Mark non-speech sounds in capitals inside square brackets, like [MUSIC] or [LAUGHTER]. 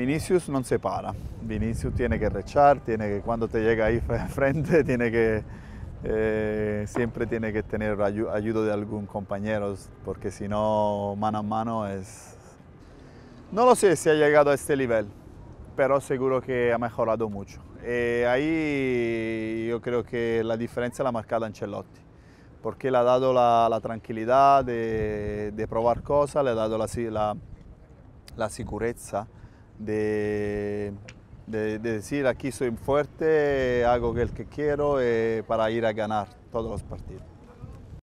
Vinicius no se para. Vinicius tiene que rechar, tiene que cuando te llega ahí [LAUGHS] frente, tiene que eh, siempre tiene que tener ayuda de algún compañero, porque si no, mano a mano es... No lo sé si ha llegado a este nivel, pero seguro que ha mejorado mucho. Eh, ahí yo creo que la diferencia la ha marcado Ancelotti, porque le ha dado la, tranquilidad de, probar cosas, le ha dado la, la, la de, decir aquí soy fuerte, hago el que quiero eh, para ir a ganar todos los partidos.